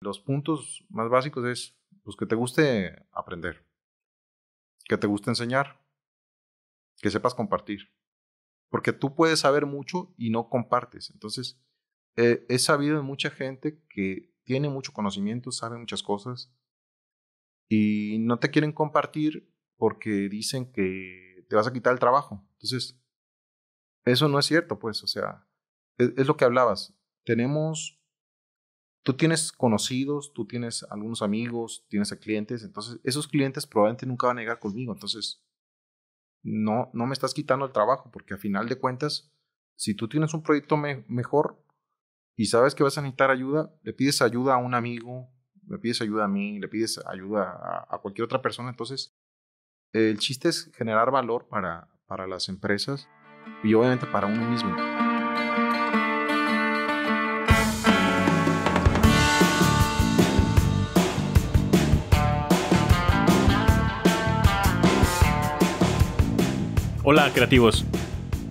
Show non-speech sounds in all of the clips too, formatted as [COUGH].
Los puntos más básicos es pues, que te guste aprender, que te guste enseñar, que sepas compartir. Porque tú puedes saber mucho y no compartes. Entonces, eh, he sabido de mucha gente que tiene mucho conocimiento, sabe muchas cosas y no te quieren compartir porque dicen que te vas a quitar el trabajo. Entonces, eso no es cierto, pues, o sea, e-, es lo que hablabas. Tenemos tú tienes conocidos, tú tienes algunos amigos, tienes clientes, entonces esos clientes probablemente nunca van a llegar conmigo, entonces no, no me estás quitando el trabajo, porque a final de cuentas, si tú tienes un proyecto mejor y sabes que vas a necesitar ayuda, le pides ayuda a un amigo, le pides ayuda a mí, le pides ayuda a, cualquier otra persona, entonces el chiste es generar valor para, para las empresas y obviamente para uno mismo. Hola creativos,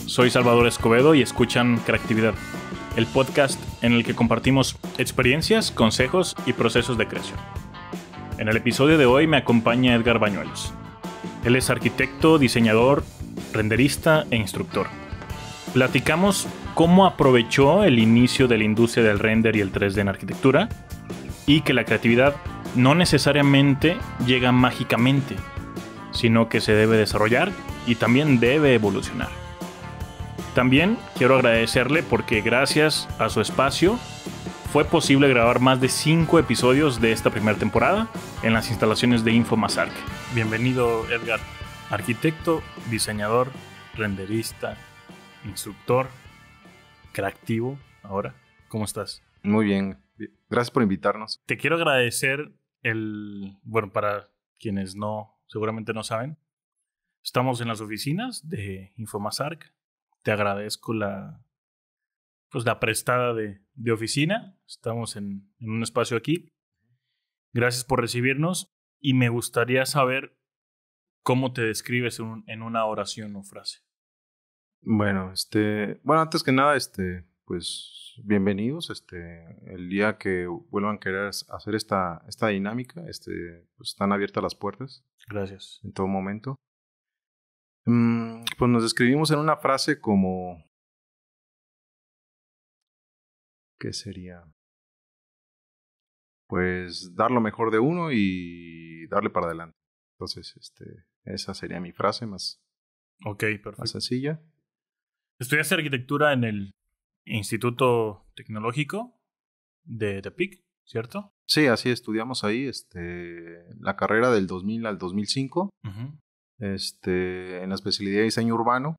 soy Salvador Escobedo y escuchan Creatividad, el podcast en el que compartimos experiencias, consejos y procesos de creación. En el episodio de hoy me acompaña Edgar Bañuelos. Él es arquitecto, diseñador, renderista e instructor. Platicamos cómo aprovechó el inicio de la industria del render y el 3D en arquitectura y que la creatividad no necesariamente llega mágicamente, sino que se debe desarrollar y también debe evolucionar. También quiero agradecerle porque gracias a su espacio fue posible grabar más de cinco episodios de esta primera temporada en las instalaciones de Infomasarc. Bienvenido Edgar, arquitecto, diseñador, renderista, instructor, creativo ahora. ¿Cómo estás? Muy bien, gracias por invitarnos. Te quiero agradecer el, bueno, para quienes no, seguramente no saben, Estamos en las oficinas de Infomazarc. Te agradezco la, pues, la prestada de, de oficina. Estamos en, en, un espacio aquí. Gracias por recibirnos y me gustaría saber cómo te describes en, una oración o frase. Bueno, este, bueno, antes que nada, este, pues bienvenidos. Este, el día que vuelvan a querer hacer esta, esta dinámica, este, pues están abiertas las puertas. Gracias. En todo momento. Mm, pues nos describimos en una frase como... ¿Qué sería? Pues dar lo mejor de uno y darle para adelante. Entonces, este, esa sería mi frase más, Okay perfecto. sencilla. ¿Estudiaste arquitectura en el Instituto Tecnológico de Tepic, cierto? Sí, así estudiamos ahí este, la carrera del 2000 al 2005 este, en la especialidad de diseño urbano.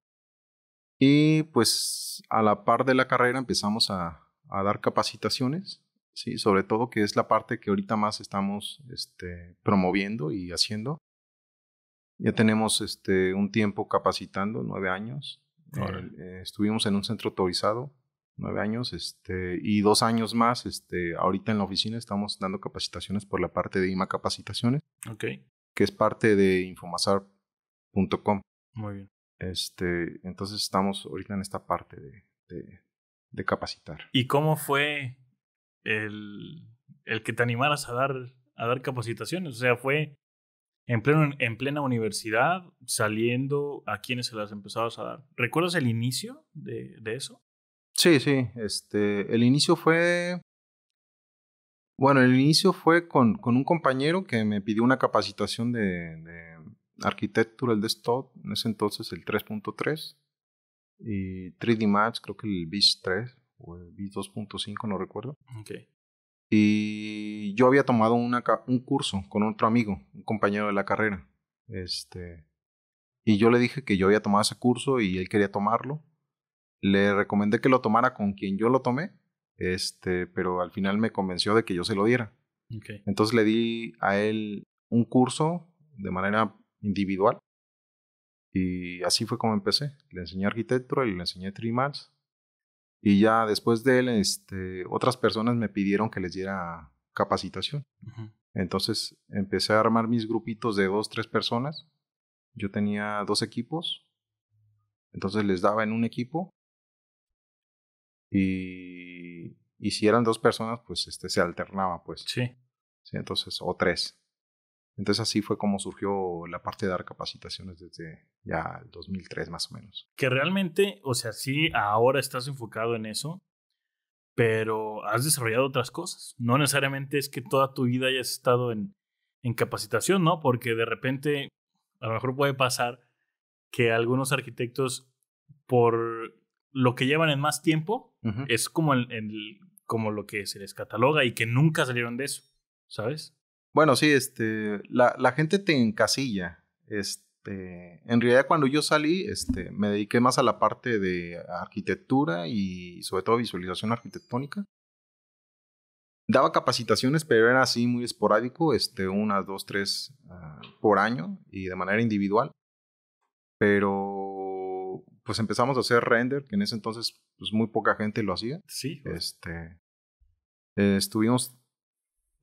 Y pues a la par de la carrera empezamos a, dar capacitaciones, ¿sí? sobre todo que es la parte que ahorita más estamos este, promoviendo y haciendo. Ya tenemos este, un tiempo capacitando, nueve años. Eh, estuvimos en un centro autorizado nueve años este, y dos años más. Este, ahorita en la oficina estamos dando capacitaciones por la parte de IMA Capacitaciones, okay. que es parte de Infomasar .com. Muy bien. Este, entonces estamos ahorita en esta parte de, capacitar. ¿Y cómo fue el, que te animaras a dar, a dar capacitaciones? O sea, fue en, pleno, en plena universidad, saliendo, ¿a quienes se las empezabas a dar? ¿Recuerdas el inicio de, eso? Sí, sí. Este, el inicio fue. Bueno, el inicio fue con, un compañero que me pidió una capacitación de, Architectural el desktop, en ese entonces el 3.3 y 3D Max, creo que el BIS 3 o el BIS 2.5, no recuerdo. Okay. Y yo había tomado una, un curso con otro amigo, un compañero de la carrera. Este, y yo le dije que yo había tomado ese curso y él quería tomarlo. Le recomendé que lo tomara con quien yo lo tomé, este, pero al final me convenció de que yo se lo diera. Entonces le di a él un curso de manera individual. Y así fue como empecé. Le enseñé arquitectura y le enseñé Trimals. Y ya después de él, este, otras personas me pidieron que les diera capacitación. Entonces empecé a armar mis grupitos de dos, tres personas. Yo tenía dos equipos. Entonces les daba en un equipo. Y, y si eran dos personas, pues este se alternaba, pues. Sí. sí entonces, o tres. Entonces así fue como surgió la parte de dar capacitaciones desde ya el 2003 más o menos. Que realmente, o sea, sí, ahora estás enfocado en eso, pero has desarrollado otras cosas. No necesariamente es que toda tu vida hayas estado en, capacitación, ¿no? Porque de repente a lo mejor puede pasar que algunos arquitectos por lo que llevan en más tiempo es como, como lo que se les cataloga y que nunca salieron de eso, ¿sabes? Bueno, sí, este, la, gente te encasilla. Este, en realidad cuando yo salí, este, me dediqué más a la parte de arquitectura y sobre todo visualización arquitectónica. Daba capacitaciones, pero era así muy esporádico, este, unas dos, tres ah, por año y de manera individual. Pero pues empezamos a hacer render, que en ese entonces pues muy poca gente lo hacía. Sí. Pues. Este, eh, estuvimos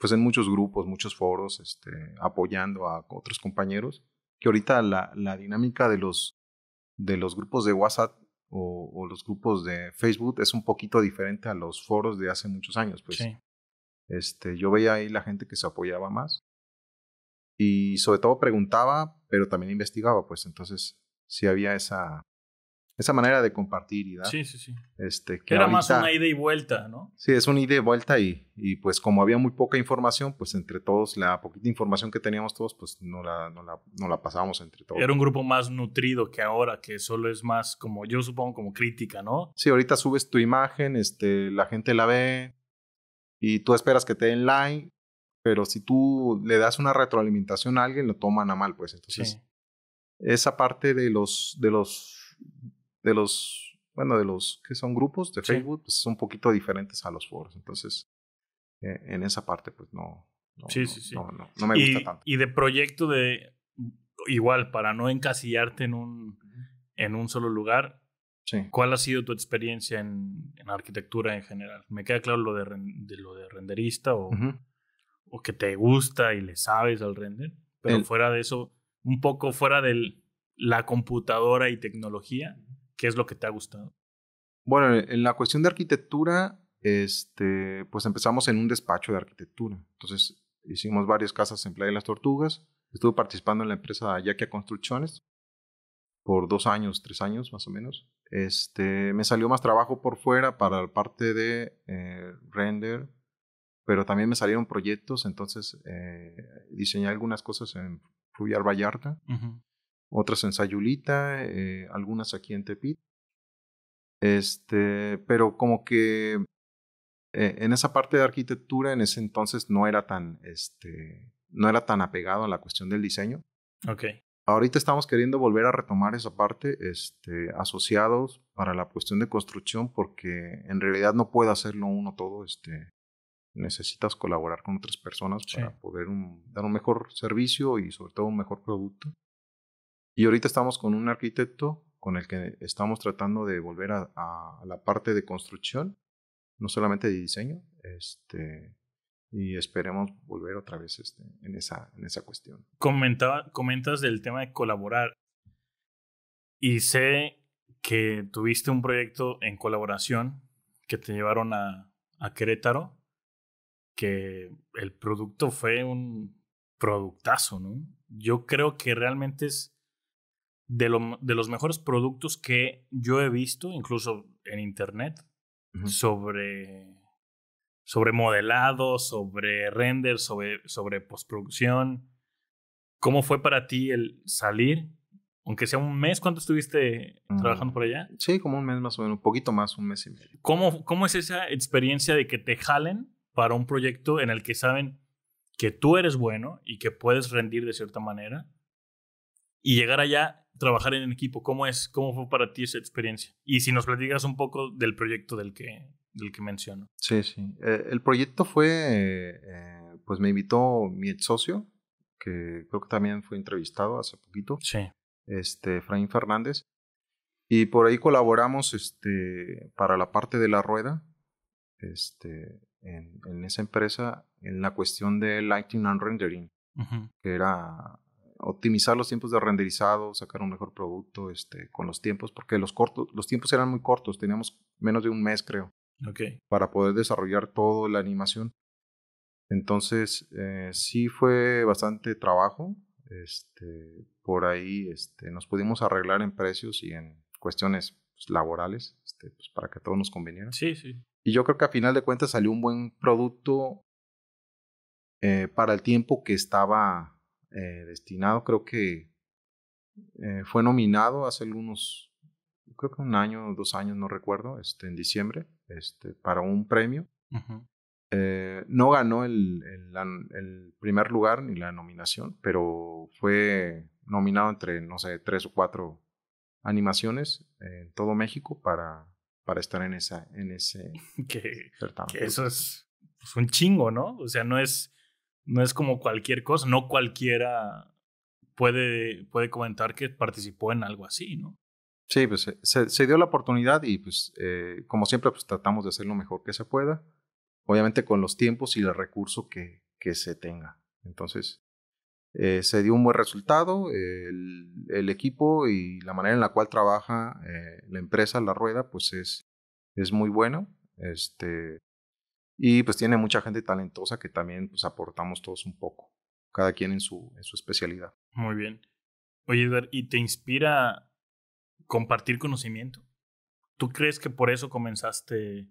pues en muchos grupos, muchos foros, este, apoyando a otros compañeros, que ahorita la, dinámica de los, grupos de WhatsApp o, los grupos de Facebook es un poquito diferente a los foros de hace muchos años. Pues, este, yo veía ahí la gente que se apoyaba más y sobre todo preguntaba, pero también investigaba, pues entonces si había esa, esa manera de compartir y dar. Sí, sí, sí. Este, que Era más una ida y vuelta, ¿no? Sí, es una ida y vuelta y, y pues como había muy poca información, pues entre todos, la poquita información que teníamos todos, pues no la, no la, pasábamos entre todos. Era un grupo más nutrido que ahora, que solo es más como, yo supongo, como crítica, ¿no? Sí, ahorita subes tu imagen, este, la gente la ve y tú esperas que te den like, pero si tú le das una retroalimentación a alguien, lo toman a mal, pues entonces... Esa parte de los, de los de los, bueno, de los que son grupos de Facebook, pues son un poquito diferentes a los foros. Entonces, eh, en esa parte, pues no. me gusta tanto. Y de proyecto de, igual, para no encasillarte en un, en un solo lugar, ¿Cuál ha sido tu experiencia en, arquitectura en general? Me queda claro lo de, lo de renderista o, o, que te gusta y le sabes al render, pero fuera de eso, un poco fuera de la computadora y tecnología, ¿qué es lo que te ha gustado? Bueno, e, en la cuestión de arquitectura, este, pues empezamos en un despacho de arquitectura. Entonces hicimos varias casas en Playa de las Tortugas. Estuve participando en la empresa Yaquia Construcciones por dos años, tres años más o menos. Este, me salió más trabajo por fuera para la parte de eh, render, pero también me salieron proyectos, entonces eh, diseñé algunas cosas en Fluyar Vallarta. Uh otras en Sayulita, eh, algunas aquí en Tepit. Este, pero como que eh, en esa parte de arquitectura en ese entonces no era tan, este, no era tan apegado a la cuestión del diseño. Ahorita estamos queriendo volver a retomar esa parte, este, asociados para la cuestión de construcción, porque en realidad no puede hacerlo uno todo, este, necesitas colaborar con otras personas para poder dar un mejor servicio y sobre todo un mejor producto. Y ahorita estamos con un arquitecto con el que estamos tratando de volver a, la parte de construcción, no solamente de diseño, este, y esperemos volver otra vez este, en, esa, en esa cuestión. Comentaba, comentas del tema de colaborar y sé que tuviste un proyecto en colaboración que te llevaron a, a Querétaro, que el producto fue un productazo, ¿no? Yo creo que realmente es de, los mejores productos que yo he visto, incluso en internet, sobre, sobre modelado, sobre render, sobre, sobre postproducción. ¿Cómo fue para ti el salir? Aunque sea un mes, ¿cuánto estuviste trabajando mm, por allá? Sí, como un mes más o menos, un poquito más, un mes y medio. ¿Cómo, ¿Cómo es esa experiencia de que te jalen para un proyecto en el que saben que tú eres bueno y que puedes rendir de cierta manera? Y llegar allá trabajar en equipo? ¿Cómo es? ¿Cómo fue para ti esa experiencia? Y si nos platicas un poco del proyecto del que, del que menciono. Sí, sí. Eh, el proyecto fue, eh, pues me invitó mi ex socio, que creo que también fue entrevistado hace poquito. Sí. Este, Efraín Fernández. Y por ahí colaboramos este, para la parte de la rueda este, en, esa empresa en la cuestión de Lighting and Rendering, que era optimizar los tiempos de renderizado, sacar un mejor producto este, con los tiempos, porque los, cortos, los tiempos eran muy cortos, teníamos menos de un mes creo, okay. para poder desarrollar toda la animación. Entonces, eh, sí fue bastante trabajo. Este, por ahí este, nos pudimos arreglar en precios y en cuestiones pues, laborales este, pues, para que todo nos conveniera. Sí, sí. Y yo creo que a final de cuentas salió un buen producto eh, para el tiempo que estaba eh, destinado, creo que eh, fue nominado hace algunos, creo que un año o dos años, no recuerdo, este, en diciembre, este, para un premio. Eh, no ganó el, el, el, primer lugar ni la nominación, pero fue nominado entre, no sé, tres o cuatro animaciones en todo México para, para estar en, esa, en ese [LAUGHS] que, eso es pues, un chingo, ¿no? O sea, no es no es como cualquier cosa, no cualquiera puede, puede comentar que participó en algo así, ¿no? Sí, pues eh, se, se dio la oportunidad y pues eh, como siempre pues tratamos de hacer lo mejor que se pueda, obviamente con los tiempos y el recurso que, que se tenga. Entonces, eh, se dio un buen resultado, el, el, equipo y la manera en la cual trabaja eh, la empresa, la rueda, pues es, es muy bueno. Este, y pues tiene mucha gente talentosa que también pues aportamos todos un poco, cada quien en su, en su especialidad. Muy bien. Oye, Edgar, ¿y te inspira compartir conocimiento? ¿Tú crees que por eso comenzaste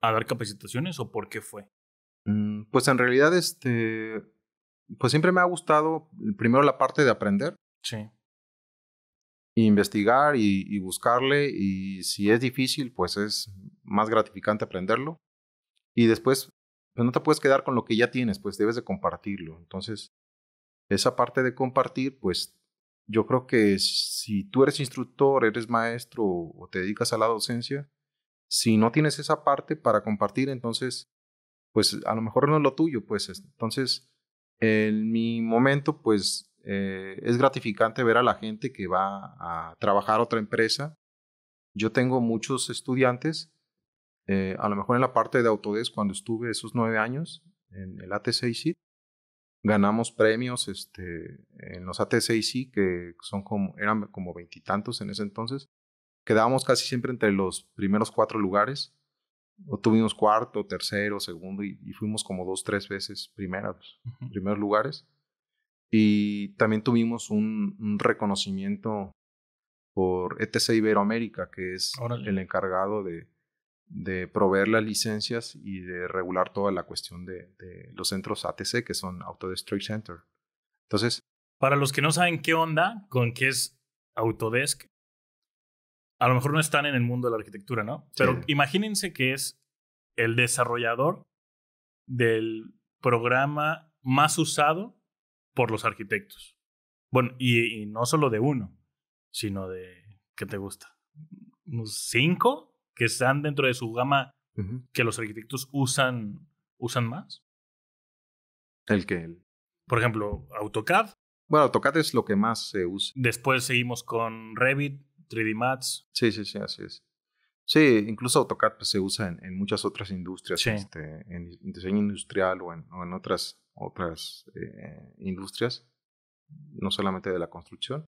a dar capacitaciones o por qué fue? Mm, pues en realidad, este, pues siempre me ha gustado eh, primero la parte de aprender. Sí. investigar y, buscarle y si es difícil, pues es más gratificante aprenderlo. Y después, pues no te puedes quedar con lo que ya tienes, pues debes de compartirlo. Entonces, esa parte de compartir, pues yo creo que si tú eres instructor, eres maestro o te dedicas a la docencia, si no tienes esa parte para compartir, entonces, pues a lo mejor no es lo tuyo, pues. Entonces, en mi momento, pues eh, es gratificante ver a la gente que va a trabajar otra empresa. Yo tengo muchos estudiantes eh, a lo mejor en la parte de Autodesk, cuando estuve esos nueve años en el at ganamos premios este, en los at que son como, eran como veintitantos en ese entonces. Quedábamos casi siempre entre los primeros cuatro lugares. O tuvimos cuarto, tercero, segundo, y, fuimos como dos, tres veces primeros, primeros lugares. Y también tuvimos un, reconocimiento por ETC Iberoamérica, que es el encargado de, de proveer las licencias y de regular toda la cuestión de, los centros ATC, que son Autodesk Center. Entonces... Para los que no saben qué onda con qué es Autodesk, a lo mejor no están en el mundo de la arquitectura, ¿no? Pero imagínense que es el desarrollador del programa más usado por los arquitectos. Bueno, y, no solo de uno, sino de, ¿qué te gusta? ¿Unos cinco? que están dentro de su gama que los arquitectos usan, usan más? El que... Por ejemplo, AutoCAD. Bueno, AutoCAD es lo que más se usa. Después seguimos con Revit, 3D Max. Sí, sí, sí, así es. Sí, incluso AutoCAD pues, se usa en, muchas otras industrias, este, en, diseño industrial o en, en otras, otras eh, industrias, no solamente de la construcción.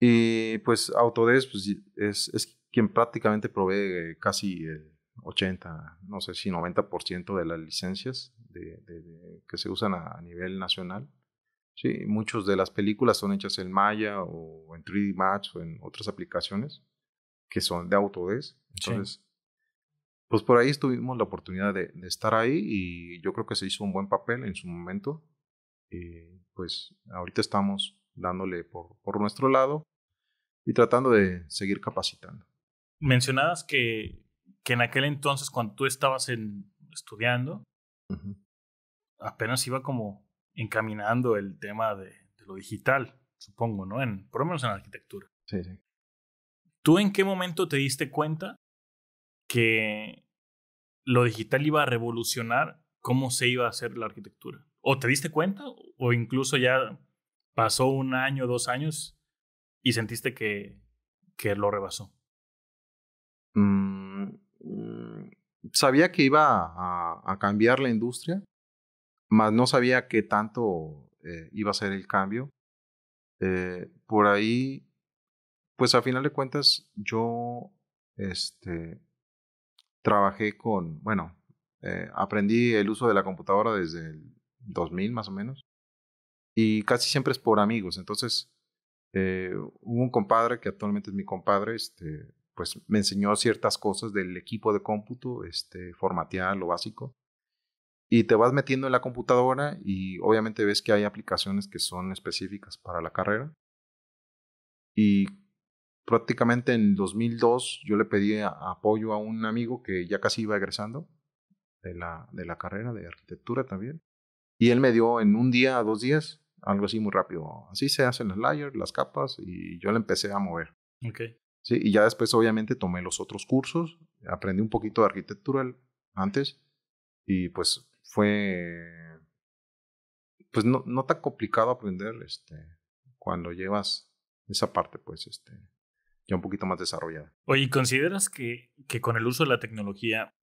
Y pues Autodesk pues, es quien prácticamente provee casi el eh, 80, no sé si 90% de las licencias que se usan a, nivel nacional. Sí, muchas de las películas son hechas en Maya o en 3D Max o en otras aplicaciones que son de Autodesk. Entonces, pues por ahí tuvimos la oportunidad de, de, estar ahí y yo creo que se hizo un buen papel en su momento. Y eh, pues ahorita estamos dándole por, por nuestro lado y tratando de seguir capacitando mencionabas que, que en aquel entonces, cuando tú estabas en, estudiando, apenas iba como encaminando el tema de, lo digital, supongo, ¿no? En, por lo menos en la arquitectura. Sí, sí. ¿Tú en qué momento te diste cuenta que lo digital iba a revolucionar cómo se iba a hacer la arquitectura? ¿O te diste cuenta? ¿O incluso ya pasó un año, dos años y sentiste que, que lo rebasó? Mm, mm, sabía que iba a, cambiar la industria, mas no sabía qué tanto eh, iba a ser el cambio. Eh, por ahí, pues a final de cuentas, yo este, trabajé con, bueno, eh, aprendí el uso de la computadora desde el 2000 más o menos, y casi siempre es por amigos. Entonces, hubo un compadre que actualmente es mi compadre, este, pues me enseñó ciertas cosas del equipo de cómputo, este, formatear lo básico. Y te vas metiendo en la computadora y obviamente ves que hay aplicaciones que son específicas para la carrera. Y prácticamente en 2002 yo le pedí apoyo a un amigo que ya casi iba egresando de la, de la carrera de arquitectura también. Y él me dio en un día, a dos días, algo así muy rápido. Así se hacen las layers, las capas, y yo le empecé a mover. Okay. Y ya después, obviamente, tomé los otros cursos, aprendí un poquito de arquitectura antes y pues fue, pues no, no tan complicado aprender este, cuando llevas esa parte, pues, este, ya un poquito más desarrollada. Oye, ¿consideras que, con el uso de la tecnología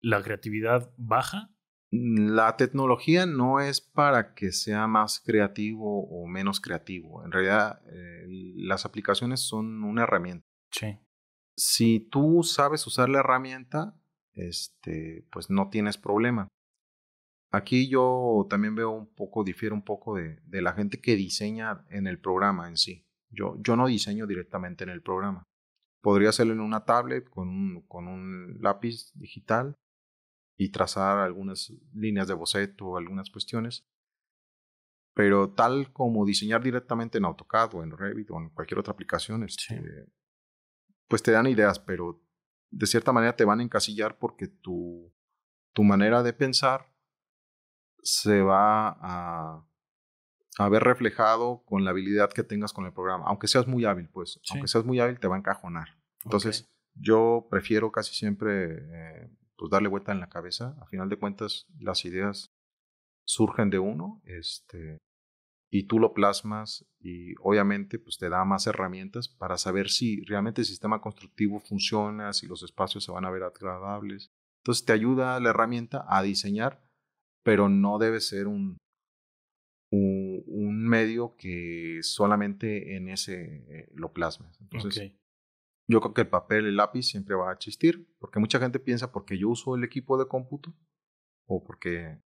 la creatividad baja? Mm, la tecnología no es para que sea más creativo o menos creativo. En realidad, eh, las aplicaciones son una herramienta. Si tú sabes usar la herramienta, este, pues no tienes problema. Aquí yo también veo un poco, difiero un poco de, de la gente que diseña en el programa en sí. Yo, yo no diseño directamente en el programa. Podría hacerlo en una tablet con un, con un lápiz digital y trazar algunas líneas de boceto, algunas cuestiones. Pero tal como diseñar directamente en AutoCAD o en Revit o en cualquier otra aplicación, es este, pues te dan ideas, pero de cierta manera te van a encasillar porque tu, tu manera de pensar se va a, ver reflejado con la habilidad que tengas con el programa. Aunque seas muy hábil, pues, aunque seas muy hábil, te va a encajonar. Entonces, yo prefiero casi siempre eh, pues darle vuelta en la cabeza. A final de cuentas, las ideas surgen de uno, este, y tú lo plasmas y obviamente pues te da más herramientas para saber si realmente el sistema constructivo funciona, si los espacios se van a ver agradables. Entonces te ayuda la herramienta a diseñar, pero no debe ser un, un, medio que solamente en ese eh, lo plasmes. Entonces yo creo que el papel, el lápiz siempre va a existir, porque mucha gente piensa porque yo uso el equipo de cómputo o porque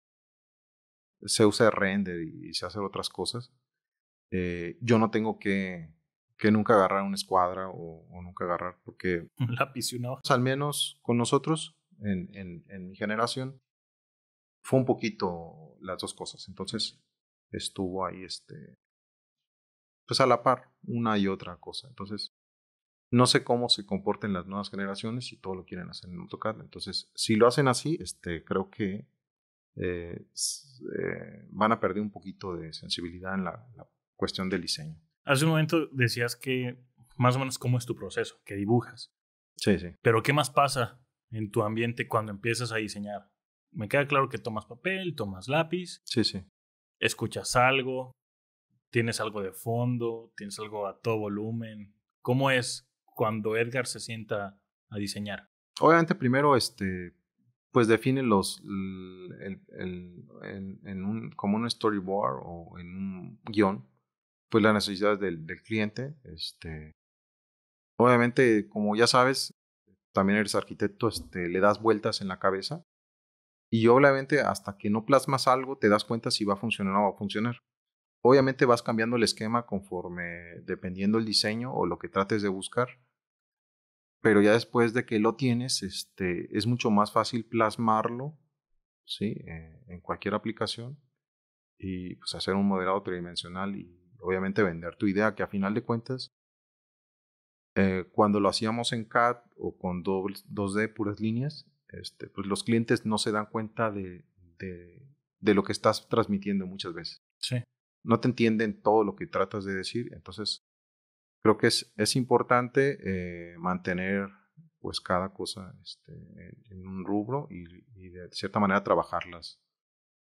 se usa render y, se hacen otras cosas, eh, yo no tengo que, que nunca agarrar una escuadra o, nunca agarrar, porque... [LAUGHS] Un lápiz Al menos con nosotros, en, en, en, mi generación, fue un poquito las dos cosas. Entonces estuvo ahí, este, pues a la par, una y otra cosa. Entonces, no sé cómo se comporten las nuevas generaciones si todo lo quieren hacer en AutoCAD. Entonces, si lo hacen así, este, creo que eh, eh, van a perder un poquito de sensibilidad en la, la, cuestión del diseño. Hace un momento decías que más o menos cómo es tu proceso, que dibujas. Sí, sí. Pero ¿qué más pasa en tu ambiente cuando empiezas a diseñar? Me queda claro que tomas papel, tomas lápiz. Sí, sí. Escuchas algo, tienes algo de fondo, tienes algo a todo volumen. ¿Cómo es cuando Edgar se sienta a diseñar? Obviamente primero este, pues define los el, en un, como un storyboard o en un guión pues las necesidades del, cliente este obviamente como ya sabes también eres arquitecto este le das vueltas en la cabeza y obviamente hasta que no plasmas algo te das cuenta si va a funcionar o no va a funcionar obviamente vas cambiando el esquema conforme dependiendo el diseño o lo que trates de buscar pero ya después de que lo tienes, este, es mucho más fácil plasmarlo ¿sí? Eh, en cualquier aplicación y pues, hacer un modelado tridimensional y obviamente vender tu idea, que a final de cuentas, eh, cuando lo hacíamos en CAD o con 2D puras líneas, este, pues los clientes no se dan cuenta de, de, de lo que estás transmitiendo muchas veces. Sí. No te entienden todo lo que tratas de decir, entonces creo que es, importante eh, mantener pues cada cosa este, en un rubro y, de cierta manera trabajarlas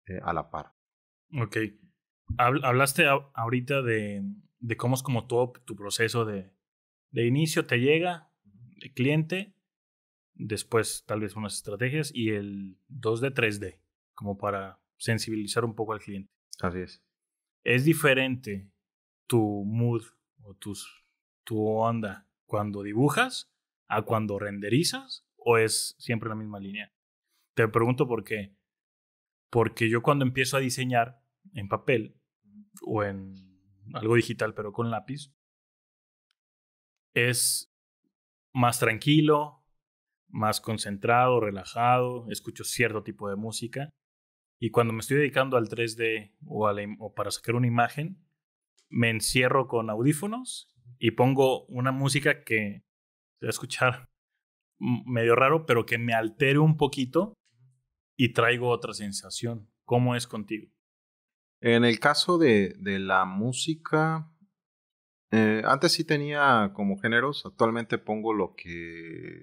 eh, a la par. Ok. Hablaste ahorita de, de cómo es como todo tu proceso de, de inicio, te llega el cliente, después tal vez unas estrategias y el 2D, 3D, como para sensibilizar un poco al cliente. Así es. Es diferente tu mood o tus, tu onda cuando dibujas a cuando renderizas o es siempre la misma línea? Te pregunto por qué. Porque yo cuando empiezo a diseñar en papel o en algo digital pero con lápiz, es más tranquilo, más concentrado, relajado, escucho cierto tipo de música. Y cuando me estoy dedicando al 3D o, o para sacar una imagen, me encierro con audífonos y pongo una música que se a escuchar medio raro, pero que me altere un poquito y traigo otra sensación. ¿Cómo es contigo? En el caso de, de la música, eh, antes sí tenía como géneros, actualmente pongo lo que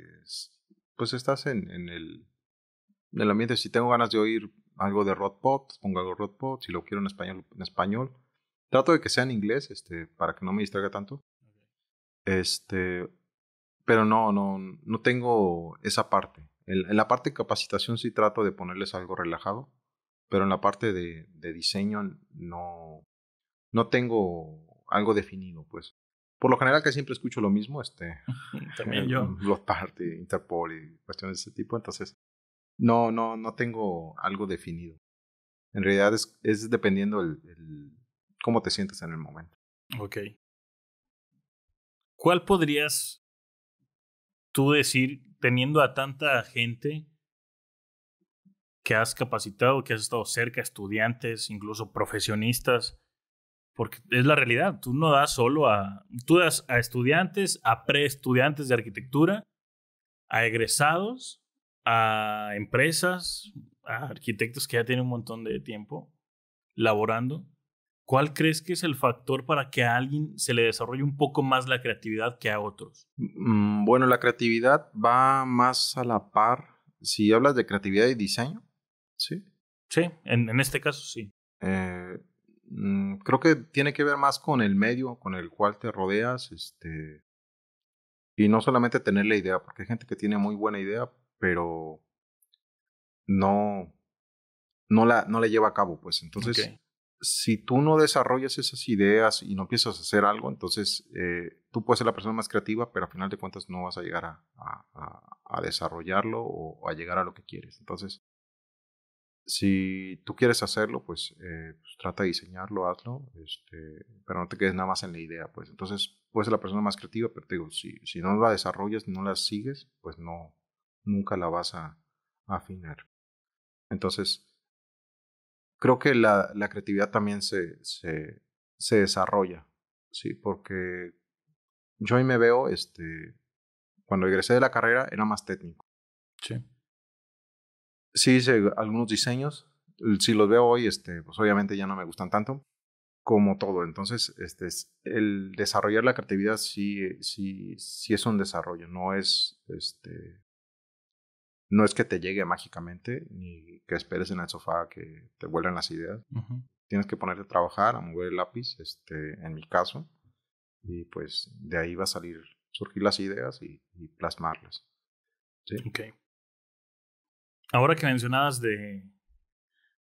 pues estás en, en, el, en el ambiente, si tengo ganas de oír algo de rock pongo algo de rock si lo quiero en español, en español, Trato de que sea en inglés, este, para que no me distraiga tanto. Este, pero no, no, no tengo esa parte. En, la parte de capacitación sí trato de ponerles algo relajado, pero en la parte de, de diseño no, no tengo algo definido, pues. Por lo general que siempre escucho lo mismo, este... [LAUGHS] También eh, yo. los Party, Interpol y cuestiones de ese tipo, entonces no, no, no tengo algo definido. En realidad es, es dependiendo el, el cómo te sientes en el momento. Ok. ¿Cuál podrías tú decir, teniendo a tanta gente que has capacitado, que has estado cerca, estudiantes, incluso profesionistas, porque es la realidad, tú no das solo a, tú das a estudiantes, a preestudiantes de arquitectura, a egresados, a empresas, a arquitectos que ya tienen un montón de tiempo laborando, ¿Cuál crees que es el factor para que a alguien se le desarrolle un poco más la creatividad que a otros? Mm, bueno, la creatividad va más a la par. Si hablas de creatividad y diseño, ¿sí? Sí, en, en este caso sí. Eh, mm, creo que tiene que ver más con el medio con el cual te rodeas, este, y no solamente tener la idea, porque hay gente que tiene muy buena idea, pero no, no la, no lleva a cabo, pues. Entonces, si tú no desarrollas esas ideas y no empiezas a hacer algo, entonces eh, tú puedes ser la persona más creativa, pero al final de cuentas no vas a llegar a, desarrollarlo o a llegar a lo que quieres. Entonces, si tú quieres hacerlo, pues, eh, pues trata de diseñarlo, hazlo, este, pero no te quedes nada más en la idea, pues. Entonces, puedes ser la persona más creativa, pero te digo, si, si no la desarrollas, no la sigues, pues no, nunca la vas a afinar. Entonces, creo que la, la creatividad también se, se, se, desarrolla, ¿sí? Porque yo ahí me veo, este, cuando egresé de la carrera era más técnico. Sí. Sí hice algunos diseños, si los veo hoy, este, pues obviamente ya no me gustan tanto como todo. Entonces, este, el desarrollar la creatividad sí, sí es un desarrollo, no es este, no es que te llegue mágicamente ni que esperes en el sofá que te vuelvan las ideas. Tienes que ponerte a trabajar, a mover el lápiz, este, en mi caso, y pues de ahí va a salir, surgir las ideas y, plasmarlas. ¿Sí? Ok. Ahora que mencionabas de,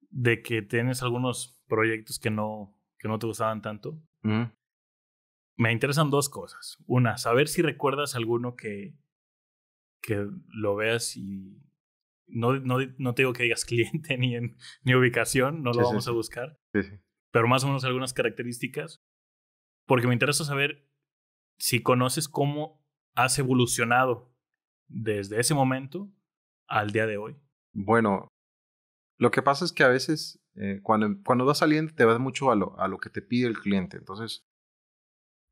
de que tienes algunos proyectos que no, que no te gustaban tanto, me interesan dos cosas. Una, saber si recuerdas alguno que, que lo veas y no, no, no te digo que digas [LAUGHS] cliente ni, en, ni ubicación, no lo vamos a buscar, pero más o menos algunas características, porque me interesa saber si conoces cómo has evolucionado desde ese momento al día de hoy. Bueno, lo que pasa es que a veces eh, cuando, cuando vas saliendo te vas mucho a lo, a lo que te pide el cliente. Entonces,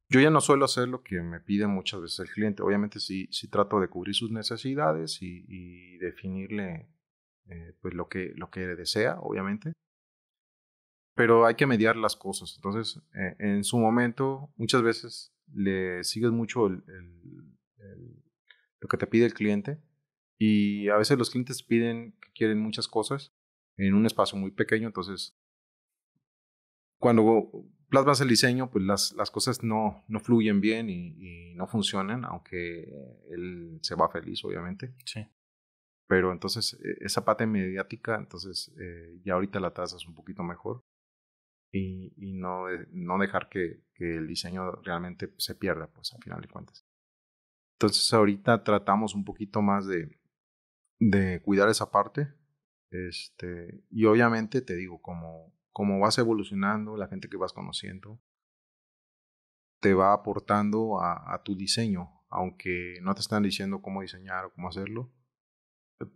yo ya no suelo hacer lo que me pide muchas veces el cliente. Obviamente sí, sí trato de cubrir sus necesidades y, definirle eh, pues lo que, lo que desea, obviamente. Pero hay que mediar las cosas. Entonces, eh, en su momento, muchas veces le sigues mucho lo que te pide el cliente. Y a veces los clientes piden que quieren muchas cosas en un espacio muy pequeño. Entonces, cuando plasmas el diseño, pues las, las cosas no, no fluyen bien y, no funcionan, aunque él se va feliz, obviamente. Sí. Pero entonces, e, esa parte mediática, entonces eh, ya ahorita la tasas un poquito mejor y, y no, no dejar que, que, el diseño realmente se pierda, pues al final de cuentas. Entonces, ahorita tratamos un poquito más de, de cuidar esa parte. Este, y obviamente te digo, como, como vas evolucionando, la gente que vas conociendo, te va aportando a, tu diseño, aunque no te están diciendo cómo diseñar o cómo hacerlo.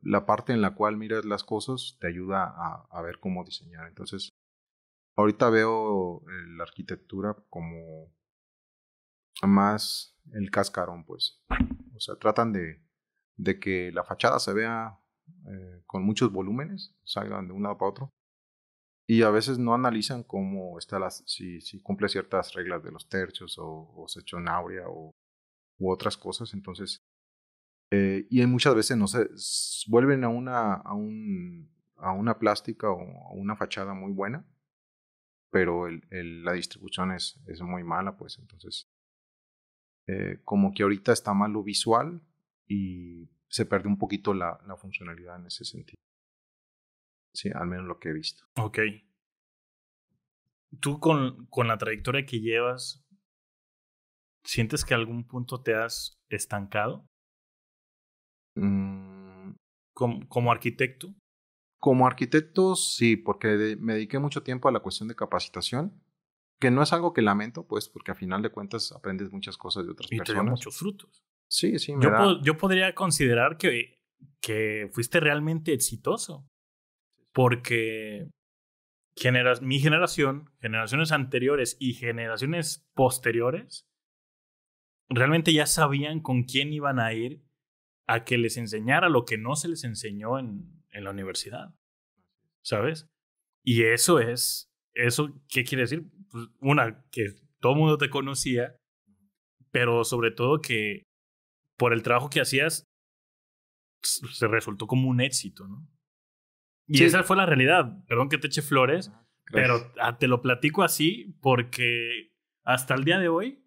La parte en la cual miras las cosas te ayuda a, ver cómo diseñar. Entonces, ahorita veo eh, la arquitectura como más el cascarón, pues. O sea, tratan de, que la fachada se vea eh, con muchos volúmenes, salgan de un lado para otro, y a veces no analizan cómo está si, cumple ciertas reglas de los tercios o, o echó áurea o u otras cosas. Entonces, eh, y muchas veces no se vuelven a una, a, un, a una plástica o a una fachada muy buena, pero la distribución es, muy mala, pues entonces, eh, como que ahorita está mal lo visual y se pierde un poquito la funcionalidad en ese sentido. Sí, al menos lo que he visto. Ok. Tú con, la trayectoria que llevas, ¿sientes que algún punto te has estancado? Mm. ¿Como, arquitecto? Como arquitecto, sí, porque me dediqué mucho tiempo a la cuestión de capacitación, que no es algo que lamento, pues, porque a final de cuentas aprendes muchas cosas de otras personas. Y te muchos frutos. Sí, sí, yo, yo podría considerar que, que fuiste realmente exitoso porque mi generación, generaciones anteriores y generaciones posteriores realmente ya sabían con quién iban a ir a que les enseñara lo que no se les enseñó en, en la universidad. ¿Sabes? Y eso es, eso, ¿qué quiere decir? Pues, una, que todo el mundo te conocía, pero sobre todo que por el trabajo que hacías, se resultó como un éxito, ¿no? Y esa fue la realidad. Perdón que te eche flores, ah, pero ah, te lo platico así porque hasta el día de hoy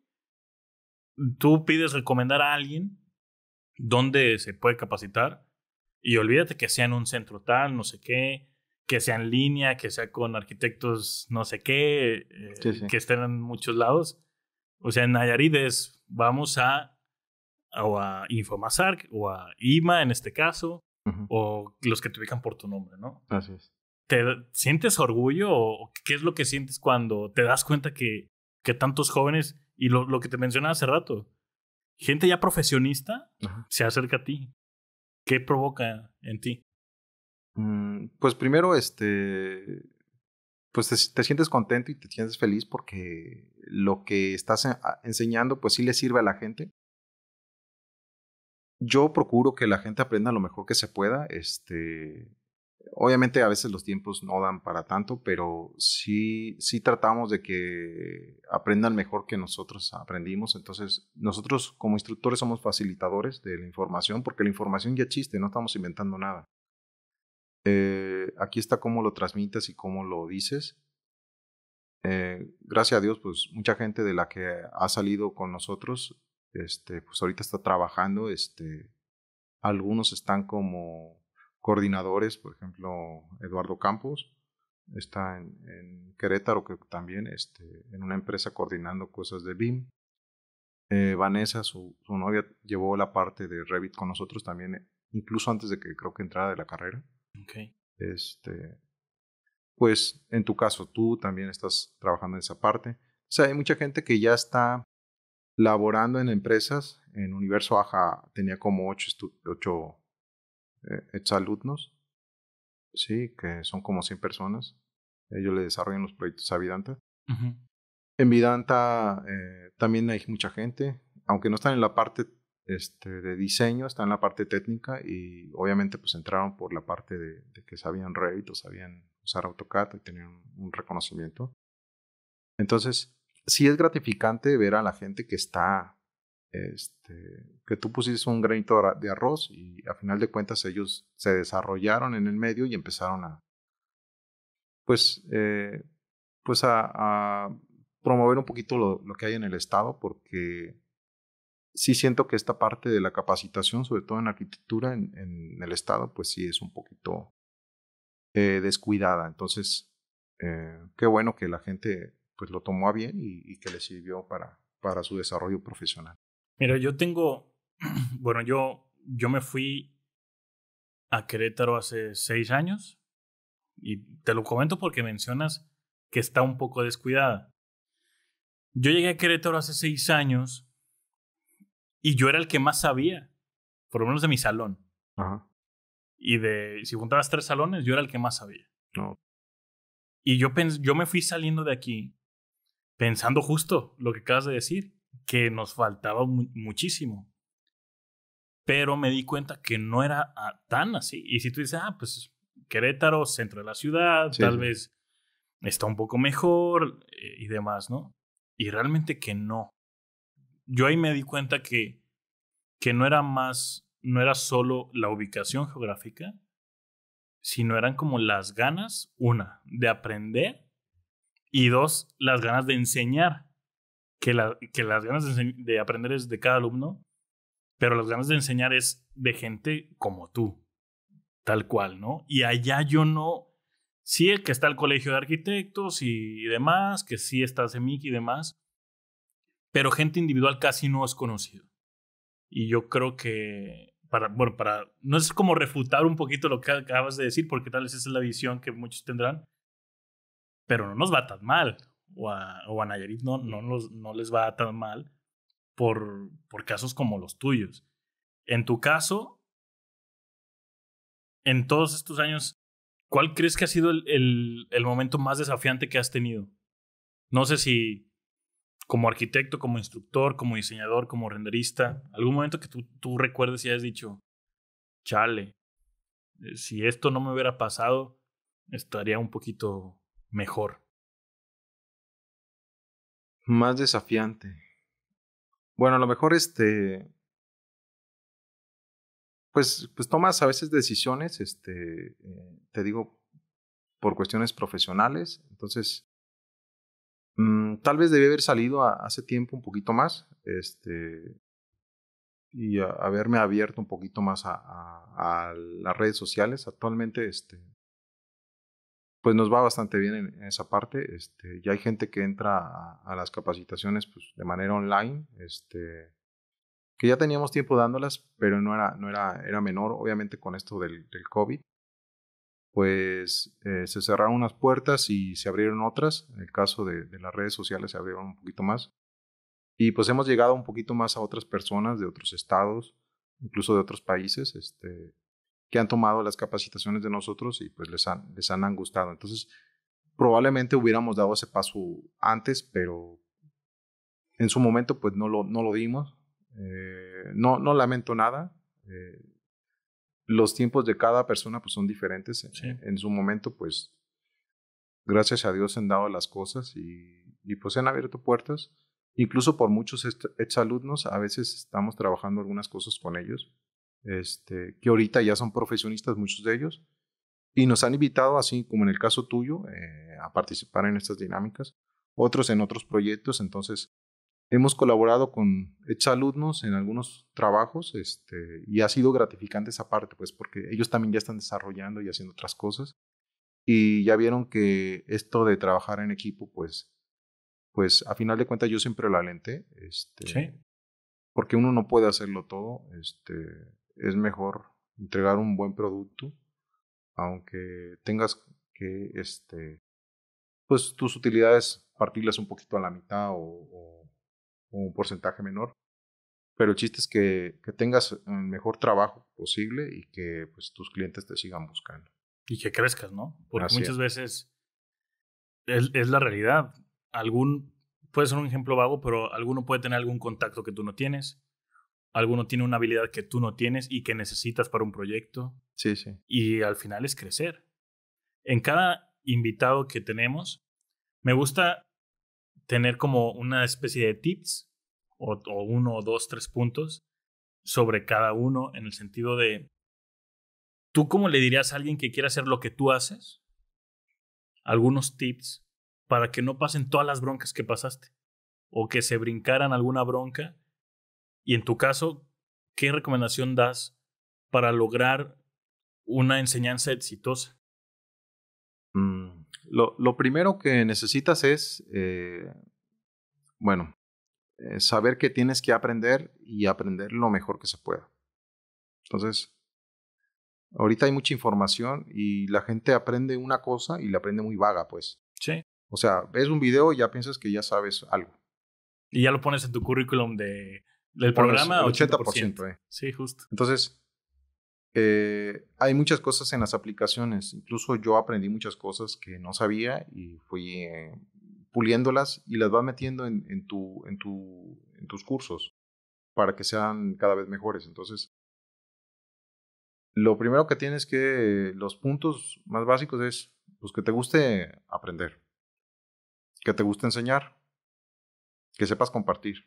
tú pides recomendar a alguien dónde se puede capacitar y olvídate que sea en un centro tal, no sé qué, que sea en línea, que sea con arquitectos no sé qué, eh, que estén en muchos lados. O sea, en nayarides vamos a, o a o a IMA en este caso, o los que te ubican por tu nombre, ¿no? Así es. ¿Te sientes orgullo o qué es lo que sientes cuando te das cuenta que, que tantos jóvenes, y lo, que te mencionaba hace rato, gente ya profesionista se acerca a ti? ¿Qué provoca en ti? Mm, pues primero, este, pues te, sientes contento y te sientes feliz porque lo que estás eh, enseñando pues sí le sirve a la gente yo procuro que la gente aprenda lo mejor que se pueda. Este, obviamente a veces los tiempos no dan para tanto, pero sí, sí tratamos de que aprendan mejor que nosotros aprendimos. Entonces, nosotros como instructores somos facilitadores de la información, porque la información ya existe, no estamos inventando nada. Eh, aquí está cómo lo transmites y cómo lo dices. Eh, gracias a Dios, pues mucha gente de la que ha salido con nosotros este, pues ahorita está trabajando, este, algunos están como coordinadores, por ejemplo, Eduardo Campos está en, Querétaro, que también este, en una empresa coordinando cosas de BIM. Eh, Vanessa, su, novia, llevó la parte de Revit con nosotros también, incluso antes de que creo que entrara de la carrera. Este, pues en tu caso, tú también estás trabajando en esa parte. O sea, hay mucha gente que ya está laborando en empresas. En Universo AHA tenía como ocho, ocho eh, sí, que son como 100 personas. Ellos le desarrollan los proyectos a Vidanta. En Vidanta eh, también hay mucha gente, aunque no están en la parte este, de diseño, están en la parte técnica y obviamente pues entraron por la parte de, que sabían Revit o sabían usar AutoCAD y tenían un reconocimiento. Entonces, sí es gratificante ver a la gente que está, este, que tú pusiste un granito de arroz y a final de cuentas ellos se desarrollaron en el medio y empezaron a, pues, eh, pues a, promover un poquito lo, que hay en el Estado porque sí siento que esta parte de la capacitación, sobre todo en arquitectura en, el Estado, pues sí es un poquito eh, descuidada. Entonces, eh, qué bueno que la gente pues lo tomó a bien y, que le sirvió para, para su desarrollo profesional. Mira, yo tengo, [CLEARS THROAT] bueno, yo, yo me fui a Querétaro hace seis años y te lo comento porque mencionas que está un poco descuidada. Yo llegué a Querétaro hace seis años y yo era el que más sabía, por lo menos de mi salón. Ajá. Y de, si juntabas tres salones, yo era el que más sabía. No. Y yo, yo me fui saliendo de aquí pensando justo lo que acabas de decir, que nos faltaba muchísimo. Pero me di cuenta que no era ah, tan así. Y si tú dices, ah, pues Querétaro, centro de la ciudad, tal vez está un poco mejor eh, y demás, ¿no? Y realmente que no. Yo ahí me di cuenta que, que no era más, no era solo la ubicación geográfica, sino eran como las ganas, una, de aprender y dos, las ganas de enseñar. Que, la, que las ganas de, aprender es de cada alumno, pero las ganas de enseñar es de gente como tú, tal cual, ¿no? Y allá yo no. Sí, que está el colegio de arquitectos y, demás, que sí está CEMIC y demás, pero gente individual casi no es conocido. Y yo creo que, para, bueno, para, no es como refutar un poquito lo que acabas de decir, porque tal vez esa es la visión que muchos tendrán, pero no nos va tan mal. O a, o a Nayarit no, no, no les va tan mal por, por casos como los tuyos. En tu caso, en todos estos años, ¿cuál crees que ha sido el, momento más desafiante que has tenido? No sé si como arquitecto, como instructor, como diseñador, como renderista, algún momento que tú, tú recuerdes y hayas dicho, chale, eh, si esto no me hubiera pasado, estaría un poquito mejor. Más desafiante. Bueno, a lo mejor este. Pues, pues tomas a veces decisiones, este, eh, te digo, por cuestiones profesionales. Entonces, mm, tal vez debí haber salido hace tiempo un poquito más, este, y haberme abierto un poquito más a, a, a las redes sociales. Actualmente, este, pues nos va bastante bien en, esa parte. Este, ya hay gente que entra a, las capacitaciones pues, de manera online, este, que ya teníamos tiempo dándolas, pero no era, no era, era menor, obviamente con esto del, COVID. Pues eh, se cerraron unas puertas y se abrieron otras. En el caso de, de las redes sociales se abrieron un poquito más. Y pues hemos llegado un poquito más a otras personas de otros estados, incluso de otros países. Este, que han tomado las capacitaciones de nosotros y pues les han, les han gustado. Entonces, probablemente hubiéramos dado ese paso antes, pero en su momento pues no lo, no lo dimos. Eh, no, no lamento nada. Eh, los tiempos de cada persona pues son diferentes. Eh, en, su momento pues gracias a Dios han dado las cosas y, y pues han abierto puertas. Incluso por muchos exalumnos, este, a veces estamos trabajando algunas cosas con ellos este, que ahorita ya son profesionistas muchos de ellos, y nos han invitado, así como en el caso tuyo, eh, a participar en estas dinámicas, otros en otros proyectos, entonces hemos colaborado con exalumnos en algunos trabajos este, y ha sido gratificante esa parte, pues porque ellos también ya están desarrollando y haciendo otras cosas y ya vieron que esto de trabajar en equipo, pues, pues a final de cuentas yo siempre lo alenté, este, porque uno no puede hacerlo todo, este, es mejor entregar un buen producto, aunque tengas que, este, pues tus utilidades partirlas un poquito a la mitad o, un porcentaje menor. Pero el chiste es que, tengas el mejor trabajo posible y que pues, tus clientes te sigan buscando. Y que crezcas, ¿no? Porque muchas veces es, es la realidad. Algún, puede ser un ejemplo vago, pero alguno puede tener algún contacto que tú no tienes alguno tiene una habilidad que tú no tienes y que necesitas para un proyecto. Sí, sí. Y al final es crecer. En cada invitado que tenemos, me gusta tener como una especie de tips o, uno o dos, tres puntos sobre cada uno en el sentido de, ¿tú cómo le dirías a alguien que quiera hacer lo que tú haces? Algunos tips para que no pasen todas las broncas que pasaste o que se brincaran alguna bronca y en tu caso, ¿qué recomendación das para lograr una enseñanza exitosa? Mm, lo, lo, primero que necesitas es, eh, bueno, eh, saber que tienes que aprender y aprender lo mejor que se pueda. Entonces, ahorita hay mucha información y la gente aprende una cosa y la aprende muy vaga, pues. Sí. O sea, ves un video y ya piensas que ya sabes algo. Y ya lo pones en tu currículum de del programa, 80%. Eh. Sí, justo. Entonces, eh, hay muchas cosas en las aplicaciones. Incluso yo aprendí muchas cosas que no sabía y fui eh, puliéndolas y las vas metiendo en, tu, en, tu, en tus cursos para que sean cada vez mejores. Entonces, lo primero que tienes que, los puntos más básicos es, pues que te guste aprender, que te guste enseñar, que sepas compartir.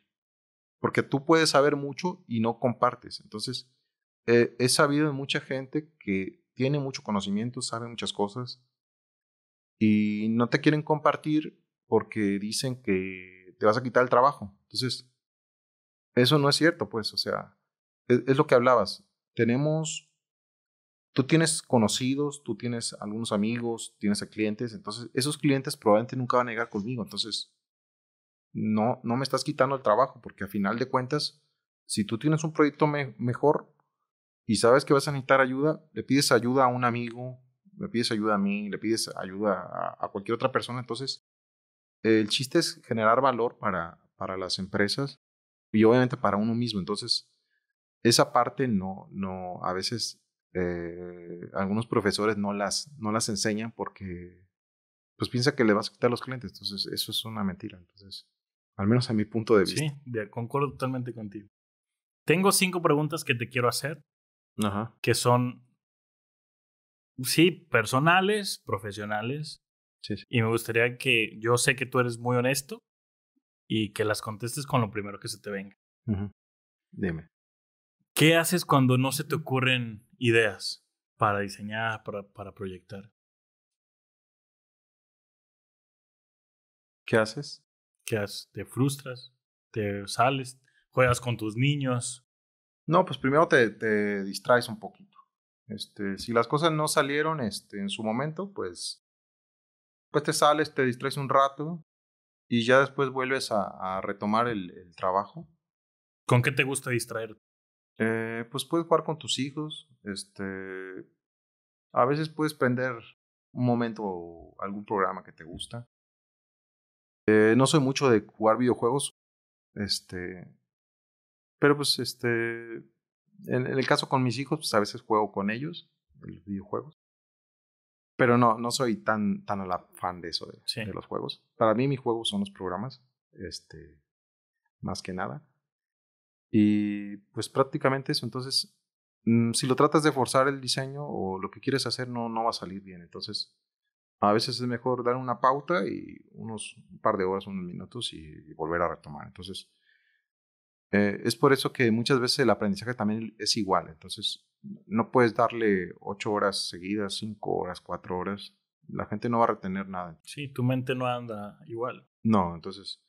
Porque tú puedes saber mucho y no compartes. Entonces, eh, he sabido de mucha gente que tiene mucho conocimiento, sabe muchas cosas y no te quieren compartir porque dicen que te vas a quitar el trabajo. Entonces, eso no es cierto, pues, o sea, e-, es, lo que hablabas. Tenemos, tú tienes conocidos, tú tienes algunos amigos, tienes clientes, entonces esos clientes probablemente nunca van a llegar conmigo, entonces no, no me estás quitando el trabajo, porque a final de cuentas, si tú tienes un proyecto mejor y sabes que vas a necesitar ayuda, le pides ayuda a un amigo, le pides ayuda a mí, le pides ayuda a, cualquier otra persona. Entonces, el chiste es generar valor para, para las empresas y obviamente para uno mismo. Entonces, esa parte no, no, a veces eh, algunos profesores no las, no las enseñan porque pues piensa que le vas a quitar a los clientes. Entonces, eso es una mentira. Entonces, al menos a mi punto de vista. Sí, concuerdo totalmente contigo. Tengo cinco preguntas que te quiero hacer, Ajá. que son, sí, personales, profesionales, sí, y me gustaría que, yo sé que tú eres muy honesto, y que las contestes con lo primero que se te venga. Dime. ¿Qué haces cuando no se te ocurren ideas para diseñar, para, para proyectar? ¿Qué haces? que te frustras, te sales, juegas con tus niños. No, pues primero te, te distraes un poquito. Este, si las cosas no salieron este, en su momento, pues, pues te sales, te distraes un rato y ya después vuelves a, retomar el, trabajo. ¿Con qué te gusta distraerte? Eh, pues puedes jugar con tus hijos, este, a veces puedes prender un momento o algún programa que te gusta. Eh, no soy mucho de jugar videojuegos. Este. Pero pues este. En, el caso con mis hijos, pues a veces juego con ellos, los videojuegos. Pero no, no soy tan, tan a la fan de eso, de, los juegos. Para mí, mis juegos son los programas, este, más que nada. Y pues prácticamente eso. Entonces, mm, si lo tratas de forzar el diseño o lo que quieres hacer, no, no va a salir bien. Entonces, a veces es mejor dar una pauta y unos un par de horas, unos minutos y, volver a retomar. Entonces, eh, es por eso que muchas veces el aprendizaje también es igual. Entonces, no puedes darle ocho horas seguidas, cinco horas, cuatro horas. La gente no va a retener nada. Sí, tu mente no anda igual. No, entonces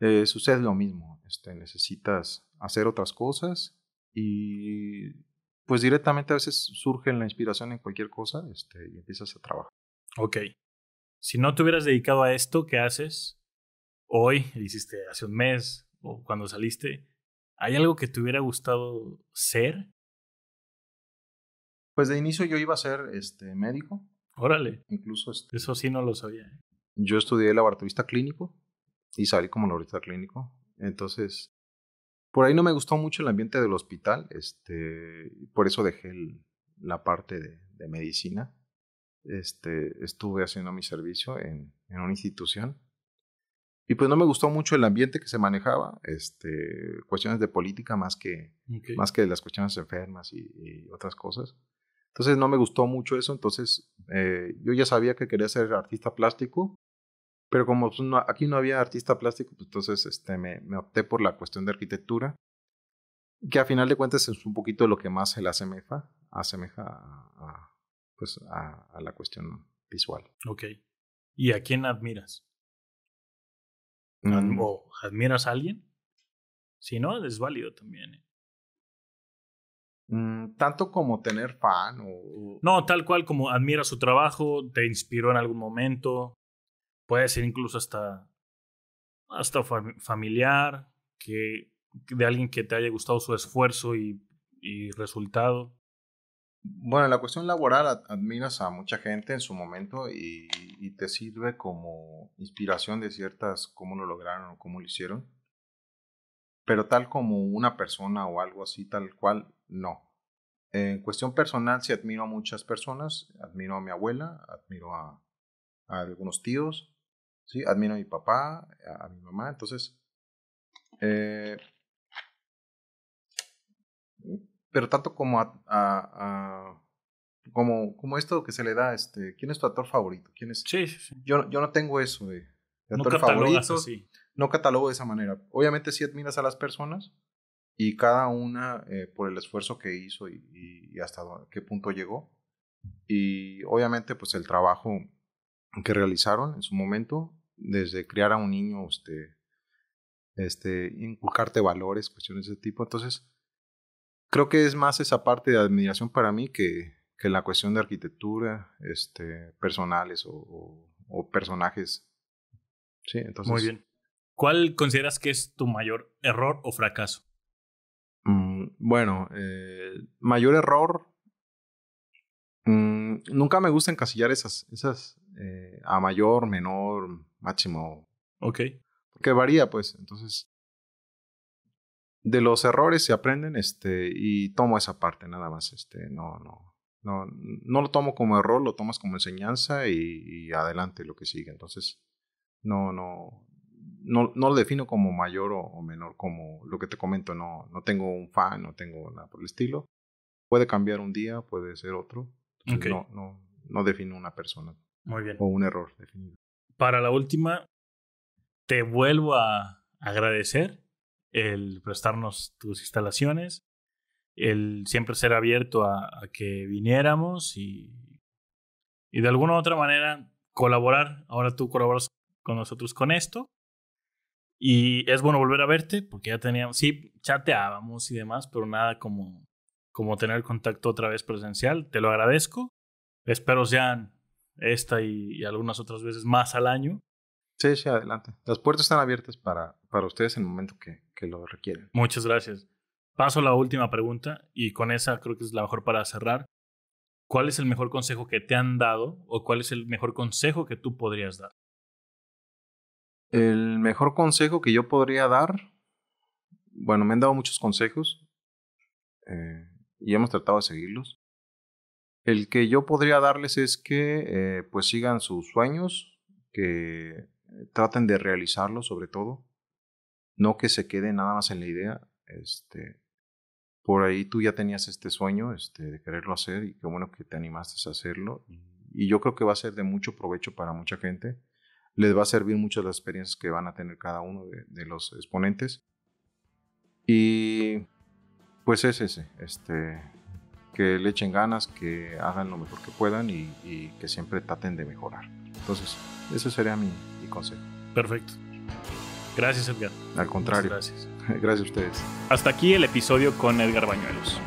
eh, sucede lo mismo. Este, necesitas hacer otras cosas y pues directamente a veces surge la inspiración en cualquier cosa este, y empiezas a trabajar ok, si no te hubieras dedicado a esto ¿qué haces hoy, hiciste hace un mes o cuando saliste, ¿hay algo que te hubiera gustado ser? Pues de inicio yo iba a ser este, médico. Órale. Incluso este Eso sí no lo sabía. ¿eh? Yo estudié laboratorista clínico y salí como laboratorista clínico. Entonces, por ahí no me gustó mucho el ambiente del hospital. Este, por eso dejé la parte de medicina este, estuve haciendo mi servicio en, en, una institución. Y pues no me gustó mucho el ambiente que se manejaba, este, cuestiones de política más que, más que las cuestiones enfermas y, otras cosas. Entonces no me gustó mucho eso, entonces eh, yo ya sabía que quería ser artista plástico, pero como pues, no, aquí no había artista plástico, pues, entonces este, me, me opté por la cuestión de arquitectura, que a final de cuentas es un poquito lo que más se le asemeja, asemeja a pues a, la cuestión visual. Ok. ¿Y a quién admiras? Mm. ¿O admiras a alguien? Si no, es válido también. ¿eh? Mm, tanto como tener fan o... No, tal cual como admiras su trabajo, te inspiró en algún momento, puede ser incluso hasta, hasta familiar, que, de alguien que te haya gustado su esfuerzo y, y resultado. Bueno, la cuestión laboral admiras a mucha gente en su momento y, te sirve como inspiración de ciertas cómo lo lograron o cómo lo hicieron. Pero tal como una persona o algo así, tal cual, no. En cuestión personal, sí admiro a muchas personas. Admiro a mi abuela, admiro a, a algunos tíos, ¿sí? admiro a mi papá, a, a mi mamá. Entonces, eh, pero tanto como a, a, como, como esto que se le da, este, ¿quién es tu actor favorito? ¿Quién es? Sí, Yo, yo no tengo eso de, no favorito. No catalogo de esa manera. Obviamente sí admiras a las personas y cada una eh, por el esfuerzo que hizo y, y, hasta qué punto llegó. Y obviamente pues el trabajo que realizaron en su momento, desde criar a un niño, este, este, inculcarte valores, cuestiones de ese tipo. Entonces, creo que es más esa parte de admiración para mí que, que la cuestión de arquitectura, este, personales o, personajes. Sí, entonces. Muy bien. ¿Cuál consideras que es tu mayor error o fracaso? Mm, bueno, eh, mayor error. Mm, nunca me gusta encasillar esas, esas eh, a mayor, menor, máximo. Ok. Porque varía, pues. Entonces, de los errores se aprenden, este, y tomo esa parte nada más, este, no, no, no, no lo tomo como error, lo tomas como enseñanza y, adelante lo que sigue. Entonces, no, no, no, no lo defino como mayor o, menor, como lo que te comento, no, no tengo un fan, no tengo nada por el estilo. Puede cambiar un día, puede ser otro. no, no, no defino una persona. Muy bien. O un error definido. Para la última, te vuelvo a agradecer el prestarnos tus instalaciones, el siempre ser abierto a, que viniéramos y, de alguna u otra manera colaborar. Ahora tú colaboras con nosotros con esto. Y es bueno volver a verte, porque ya teníamos, sí, chateábamos y demás, pero nada como, como tener contacto otra vez presencial. Te lo agradezco. Espero sean esta y, algunas otras veces más al año. Sí, sí, adelante. Las puertas están abiertas para, para ustedes en el momento que, que lo requieren. Muchas gracias. Paso a la última pregunta y con esa creo que es la mejor para cerrar. ¿Cuál es el mejor consejo que te han dado o cuál es el mejor consejo que tú podrías dar? El mejor consejo que yo podría dar, bueno, me han dado muchos consejos eh, y hemos tratado de seguirlos. El que yo podría darles es que eh, pues sigan sus sueños, que eh, traten de realizarlos sobre todo, no que se quede nada más en la idea, este, por ahí tú ya tenías este sueño este, de quererlo hacer y qué bueno que te animaste a hacerlo. Y, yo creo que va a ser de mucho provecho para mucha gente. Les va a servir mucho las experiencias que van a tener cada uno de, los exponentes. Y pues es ese, este, que le echen ganas, que hagan lo mejor que puedan y, que siempre traten de mejorar. Entonces, ese sería mi consejo. Perfecto. Gracias, Edgar. Al contrario. gracias. [LAUGHS] gracias a ustedes. Hasta aquí el episodio con Edgar Bañuelos.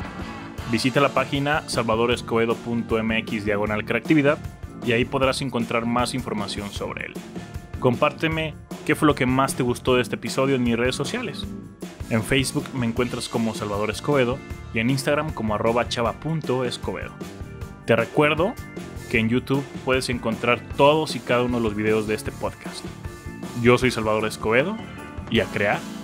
Visita la página salvadorescoedo.mx diagonal creatividad y ahí podrás encontrar más información sobre él. Compárteme qué fue lo que más te gustó de este episodio en mis redes sociales. En Facebook me encuentras como Salvador y en Instagram como arroba Te recuerdo que en YouTube puedes encontrar todos y cada uno de los videos de este podcast. Yo soy Salvador Escobedo y a crear.